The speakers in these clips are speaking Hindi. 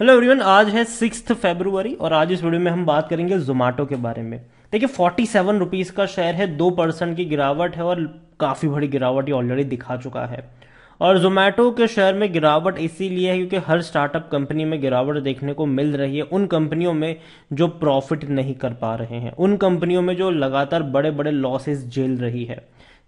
हेलो एवरीवन आज है सिक्स फेब्रुवरी और आज इस वीडियो में हम बात करेंगे जोमेटो के बारे में देखिए फोर्टी सेवन रुपीज़ का शेयर है दो परसेंट की गिरावट है और काफ़ी बड़ी गिरावट ये ऑलरेडी दिखा चुका है और जोमेटो के शेयर में गिरावट इसीलिए है क्योंकि हर स्टार्टअप कंपनी में गिरावट देखने को मिल रही है उन कंपनियों में जो प्रॉफिट नहीं कर पा रहे हैं उन कंपनियों में जो लगातार बड़े बड़े लॉसेस झेल रही है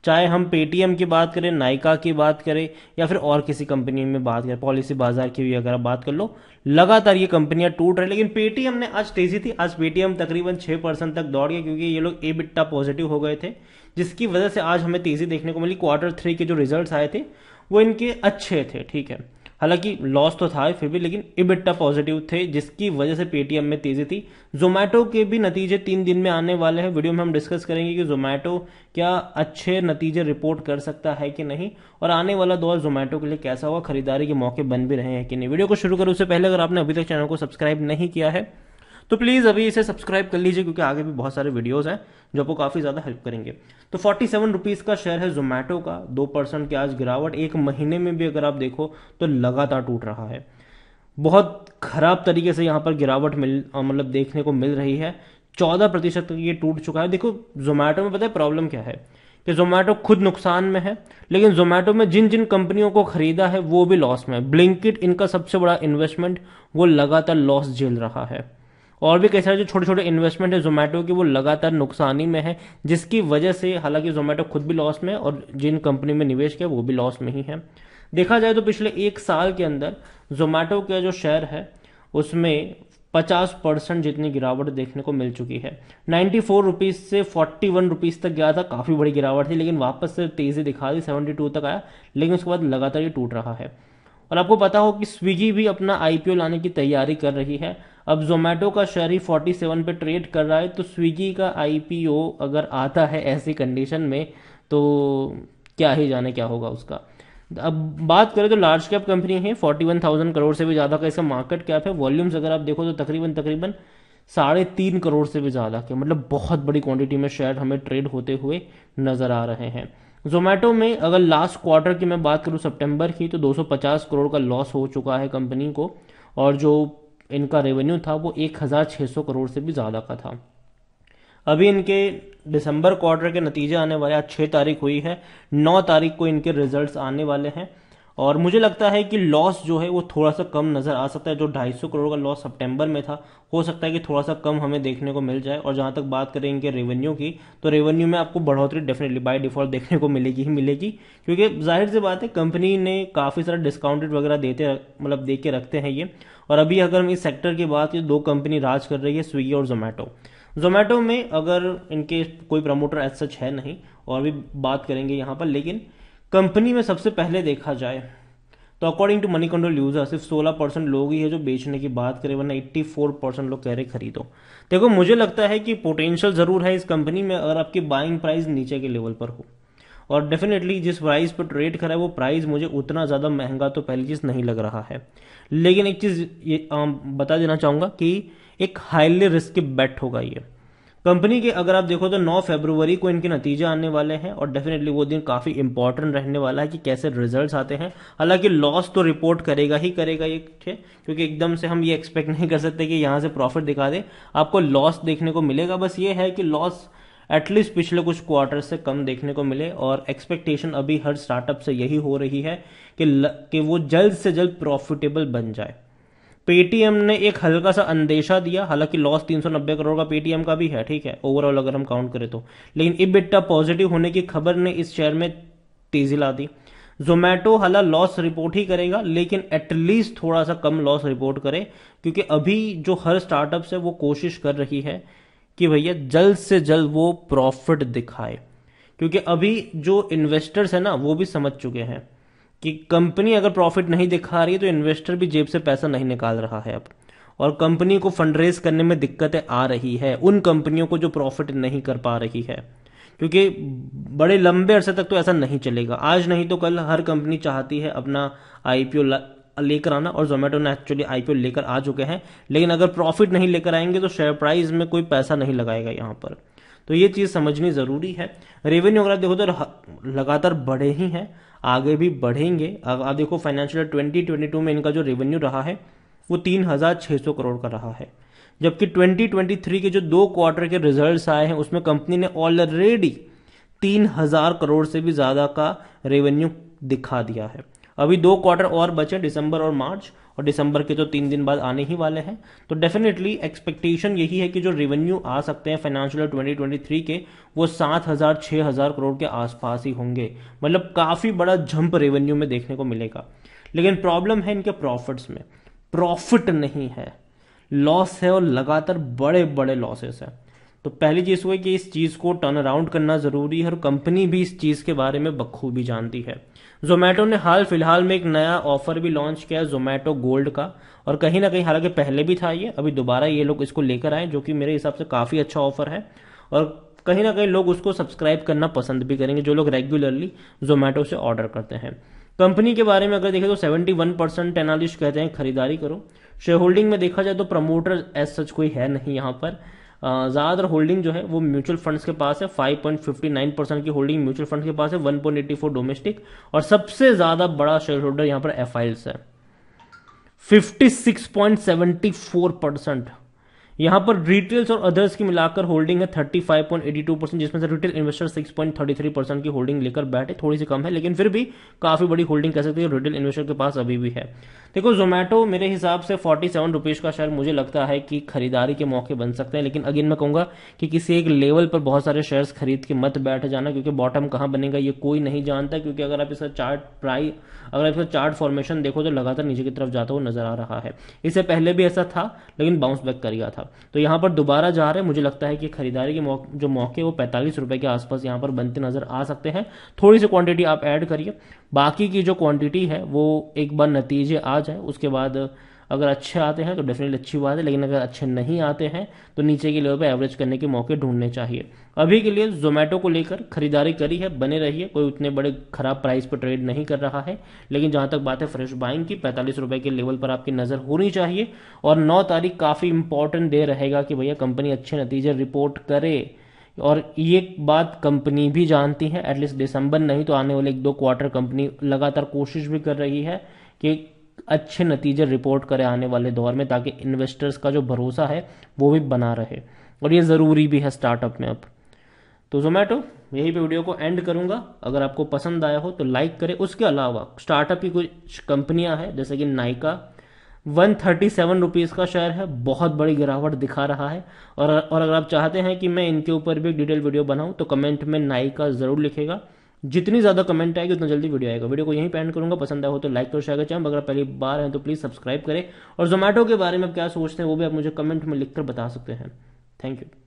चाहे हम पेटीएम की बात करें नायका की बात करें या फिर और किसी कंपनी में बात करें पॉलिसी बाजार की भी अगर आप बात कर लो लगातार ये कंपनियां टूट रही लेकिन पेटीएम ने आज तेजी थी आज पेटीएम तकरीबन छः परसेंट तक दौड़ गया क्योंकि ये लोग ए बिट्टा पॉजिटिव हो गए थे जिसकी वजह से आज हमें तेजी देखने को मिली क्वार्टर थ्री के जो रिजल्ट आए थे वो इनके अच्छे थे ठीक है हालांकि लॉस तो था फिर भी लेकिन इबिट्टा पॉजिटिव थे जिसकी वजह से पेटीएम में तेजी थी जोमैटो के भी नतीजे तीन दिन में आने वाले हैं वीडियो में हम डिस्कस करेंगे कि जोमैटो क्या अच्छे नतीजे रिपोर्ट कर सकता है कि नहीं और आने वाला दौर जोमैटो के लिए कैसा हुआ खरीदारी के मौके बन भी रहे हैं कि नहीं वीडियो को शुरू करो उससे पहले अगर आपने अभी तक चैनल को सब्सक्राइब नहीं किया है तो प्लीज़ अभी इसे सब्सक्राइब कर लीजिए क्योंकि आगे भी बहुत सारे वीडियोज़ हैं जो आपको काफ़ी ज़्यादा हेल्प करेंगे तो फोर्टी सेवन रुपीज़ का शेयर है जोमेटो का दो परसेंट की आज गिरावट एक महीने में भी अगर आप देखो तो लगातार टूट रहा है बहुत ख़राब तरीके से यहाँ पर गिरावट मिल मतलब देखने को मिल रही है चौदह प्रतिशत ये टूट चुका है देखो जोमेटो में पता है प्रॉब्लम क्या है कि जोमेटो खुद नुकसान में है लेकिन जोमेटो में जिन जिन कंपनियों को खरीदा है वो भी लॉस में है ब्लिंकिट इनका सबसे बड़ा इन्वेस्टमेंट वो लगातार लॉस झेल रहा है और भी कई सारे जो छोटे छोटे इन्वेस्टमेंट है जोमेटो की वो लगातार नुकसानी में है जिसकी वजह से हालांकि जोमेटो खुद भी लॉस में और जिन कंपनी में निवेश किया वो भी लॉस में ही है देखा जाए तो पिछले एक साल के अंदर जोमेटो का जो शेयर है उसमें 50 परसेंट जितनी गिरावट देखने को मिल चुकी है 94 फोर से 41 वन तक गया था काफ़ी बड़ी गिरावट थी लेकिन वापस से तेज़ी दिखा दी 72 तक आया लेकिन उसके बाद लगातार ये टूट रहा है और आपको पता हो कि स्विगी भी अपना आईपीओ लाने की तैयारी कर रही है अब जोमेटो का शेयर ही 47 पे ट्रेड कर रहा है तो स्विगी का आईपीओ अगर आता है ऐसी कंडीशन में तो क्या ही जाने क्या होगा उसका अब बात करें तो लार्ज कैप कंपनी है 41,000 करोड़ से भी ज़्यादा का इसका मार्केट कैप है वॉल्यूम्स अगर आप देखो तो तकरीबन तकरीबन साढ़े तीन करोड़ से भी ज़्यादा के मतलब बहुत बड़ी क्वांटिटी में शेयर हमें ट्रेड होते हुए नज़र आ रहे हैं जोमेटो में अगर लास्ट क्वार्टर की मैं बात करूँ सितंबर की तो 250 करोड़ का लॉस हो चुका है कंपनी को और जो इनका रेवेन्यू था वो 1600 करोड़ से भी ज़्यादा का था अभी इनके दिसंबर क्वार्टर के नतीजे आने वाले आज छः तारीख हुई है नौ तारीख को इनके रिजल्ट्स आने वाले हैं और मुझे लगता है कि लॉस जो है वो थोड़ा सा कम नज़र आ सकता है जो 250 करोड़ का लॉस सितंबर में था हो सकता है कि थोड़ा सा कम हमें देखने को मिल जाए और जहाँ तक बात करें इनके रेवेन्यू की तो रेवेन्यू में आपको बढ़ोतरी डेफिनेटली बाय डिफॉल्ट देखने को मिलेगी ही मिलेगी क्योंकि जाहिर सी बात है कंपनी ने काफ़ी सारा डिस्काउंटेड वगैरह देते मतलब दे के रखते हैं ये और अभी अगर हम इस सेक्टर की बात करें दो कंपनी राज कर रही है स्विगी और जोमेटो जोमेटो में अगर इनके कोई प्रमोटर एज सच है नहीं और भी बात करेंगे यहाँ पर लेकिन कंपनी में सबसे पहले देखा जाए तो according to Moneycontrol user सिर्फ 16 परसेंट लोग ही है जो बेचने की बात करें वरना 84 परसेंट लोग कह रहे खरीदो देखो मुझे लगता है कि पोटेंशियल ज़रूर है इस कंपनी में अगर आपकी बाइंग प्राइस नीचे के लेवल पर हो और डेफिनेटली जिस प्राइस पर ट्रेड करा है वो प्राइस मुझे उतना ज़्यादा महंगा तो पहली चीज़ नहीं लग रहा है लेकिन एक चीज़ ये आ, बता देना चाहूँगा कि एक हाईली रिस्क बेट होगा ये कंपनी के अगर आप देखो तो 9 फरवरी को इनके नतीजे आने वाले हैं और डेफिनेटली वो दिन काफ़ी इंपॉर्टेंट रहने वाला है कि कैसे रिजल्ट्स आते हैं हालांकि लॉस तो रिपोर्ट करेगा ही करेगा ये क्योंकि एकदम से हम ये एक्सपेक्ट नहीं कर सकते कि यहाँ से प्रॉफिट दिखा दे आपको लॉस देखने को मिलेगा बस ये है कि लॉस एटलीस्ट पिछले कुछ क्वार्टर से कम देखने को मिले और एक्सपेक्टेशन अभी हर स्टार्टअप से यही हो रही है कि ल, कि वो जल्द से जल्द प्रॉफिटेबल बन जाए पेटीएम ने एक हल्का सा अंदेशा दिया हालांकि लॉस 390 करोड़ का पेटीएम का भी है ठीक है ओवरऑल अगर हम काउंट करें तो लेकिन इबिट्टा पॉजिटिव होने की खबर ने इस शेयर में तेजी ला दी जोमेटो हाला लॉस रिपोर्ट ही करेगा लेकिन एटलीस्ट थोड़ा सा कम लॉस रिपोर्ट करे क्योंकि अभी जो हर स्टार्टअप है वो कोशिश कर रही है कि भैया जल्द से जल्द वो प्रॉफिट दिखाए क्योंकि अभी जो इन्वेस्टर्स है ना वो भी समझ चुके हैं कि कंपनी अगर प्रॉफिट नहीं दिखा रही है तो इन्वेस्टर भी जेब से पैसा नहीं निकाल रहा है अब और कंपनी को फंड रेज करने में दिक्कतें आ रही है उन कंपनियों को जो प्रॉफिट नहीं कर पा रही है क्योंकि बड़े लंबे अरसे तक तो ऐसा नहीं चलेगा आज नहीं तो कल हर कंपनी चाहती है अपना आईपीओ लेकर आना और जोमेटो ने एक्चुअली आईपीओ लेकर आ चुके हैं लेकिन अगर प्रॉफिट नहीं लेकर आएंगे तो शेयर प्राइस में कोई पैसा नहीं लगाएगा यहाँ पर तो ये चीज़ समझनी ज़रूरी है रेवेन्यू अगर देखो तो लगातार बढ़े ही हैं आगे भी बढ़ेंगे आप देखो फाइनेंशियल ट्वेंटी ट्वेंटी टू में इनका जो रेवेन्यू रहा है वो तीन हज़ार छः सौ करोड़ का रहा है जबकि ट्वेंटी ट्वेंटी थ्री के जो दो क्वार्टर के रिजल्ट आए हैं उसमें कंपनी ने ऑलरेडी तीन हज़ार करोड़ से भी ज़्यादा का रेवेन्यू दिखा दिया है अभी दो क्वार्टर और बचे दिसंबर और मार्च और दिसंबर के तो तीन दिन बाद आने ही वाले हैं तो डेफिनेटली एक्सपेक्टेशन यही है कि जो रेवेन्यू आ सकते हैं फाइनेंशियल ट्वेंटी थ्री के वो सात हज़ार छः हज़ार करोड़ के आसपास ही होंगे मतलब काफ़ी बड़ा जंप रेवेन्यू में देखने को मिलेगा लेकिन प्रॉब्लम है इनके प्रॉफिट्स में प्रॉफिट नहीं है लॉस है और लगातार बड़े बड़े लॉसेस हैं तो पहली चीज़ हुई कि इस चीज़ को टर्न अराउंड करना ज़रूरी है और कंपनी भी इस चीज़ के बारे में बखूबी जानती है जोमेटो ने हाल फिलहाल में एक नया ऑफर भी लॉन्च किया है जोमेटो गोल्ड का और कहीं ना कहीं हालांकि पहले भी था ये अभी दोबारा ये लोग इसको लेकर आए जो कि मेरे हिसाब से काफ़ी अच्छा ऑफर है और कहीं ना कहीं लोग उसको सब्सक्राइब करना पसंद भी करेंगे जो लोग रेगुलरली जोमेटो से ऑर्डर करते हैं कंपनी के बारे में अगर देखें तो 71 परसेंट एनालिस्ट कहते हैं खरीदारी करो शेयर होल्डिंग में देखा जाए तो प्रमोटर एज सच कोई है नहीं यहाँ पर ज़्यादातर होल्डिंग जो है वो म्यूचुअल फंड्स के पास है 5.59 परसेंट की होल्डिंग म्यूचुअल फंड के पास है 1.84 डोमेस्टिक और सबसे ज़्यादा बड़ा शेयर होल्डर यहाँ पर एफ है 56.74 परसेंट यहां पर रिटेल्स और अदर्स की मिलाकर होल्डिंग है 35.82 परसेंट जिसमें से रिटेल इन्वेस्टर 6.33 परसेंट की होल्डिंग लेकर बैठे थोड़ी सी कम है लेकिन फिर भी काफी बड़ी होल्डिंग कह सकते हैं रिटेल इन्वेस्टर के पास अभी भी है देखो जोमेटो मेरे हिसाब से फोर्टी सेवन रुपीज का शेयर मुझे लगता है कि खरीदारी के मौके बन सकते हैं लेकिन अगेन मैं कहूंगा कि किसी एक लेवल पर बहुत सारे शेयर्स खरीद के मत बैठ जाना क्योंकि बॉटम कहाँ बनेगा ये कोई नहीं जानता क्योंकि अगर आप इसका चार्ट प्राइस अगर आप इसका चार्ट फॉर्मेशन देखो तो लगातार नीचे की तरफ जाता हुआ नजर आ रहा है इससे पहले भी ऐसा था लेकिन बाउंस बैक कर गया था होगा तो यहाँ पर दोबारा जा रहे हैं मुझे लगता है कि खरीदारी के मौक, जो मौके वो पैंतालीस रुपए के आसपास यहाँ पर बनते नज़र आ सकते हैं थोड़ी सी क्वांटिटी आप ऐड करिए बाकी की जो क्वांटिटी है वो एक बार नतीजे आ जाए उसके बाद अगर अच्छे आते हैं तो डेफिनेटली अच्छी बात है लेकिन अगर अच्छे नहीं आते हैं तो नीचे के लेवल पर एवरेज करने के मौके ढूंढने चाहिए अभी के लिए जोमेटो को लेकर खरीदारी करी है बने रही है कोई उतने बड़े खराब प्राइस पर ट्रेड नहीं कर रहा है लेकिन जहां तक बात है फ्रेश बाइंग की पैंतालीस रुपए के लेवल पर आपकी नजर होनी चाहिए और नौ तारीख काफी इंपॉर्टेंट डे रहेगा कि भैया कंपनी अच्छे नतीजे रिपोर्ट करे और ये बात कंपनी भी जानती है एटलीस्ट दिसंबर नहीं तो आने वाले एक दो क्वार्टर कंपनी लगातार कोशिश भी कर रही है कि अच्छे नतीजे रिपोर्ट करें आने वाले दौर में ताकि इन्वेस्टर्स का जो भरोसा है वो भी बना रहे और ये ज़रूरी भी है स्टार्टअप में अब तो जोमेटो यही पे वीडियो को एंड करूँगा अगर आपको पसंद आया हो तो लाइक करें उसके अलावा स्टार्टअप की कुछ कंपनियां हैं जैसे कि Nykaa one thirty seven rupees का शेयर है बहुत बड़ी गिरावट दिखा रहा है और और अगर आप चाहते हैं कि मैं इनके ऊपर भी डिटेल वीडियो बनाऊं तो कमेंट में नाइका ज़रूर लिखेगा जितनी ज़्यादा कमेंट आएगी उतना जल्दी वीडियो आएगा वीडियो को यहीं पेंड करूंगा पसंद आया हो तो लाइक कर शेयर चाहूँ अगर पहली बार है तो प्लीज़ सब्सक्राइब करें और जोमेटो के बारे में आप क्या सोचते हैं वो भी आप मुझे कमेंट में लिखकर बता सकते हैं थैंक यू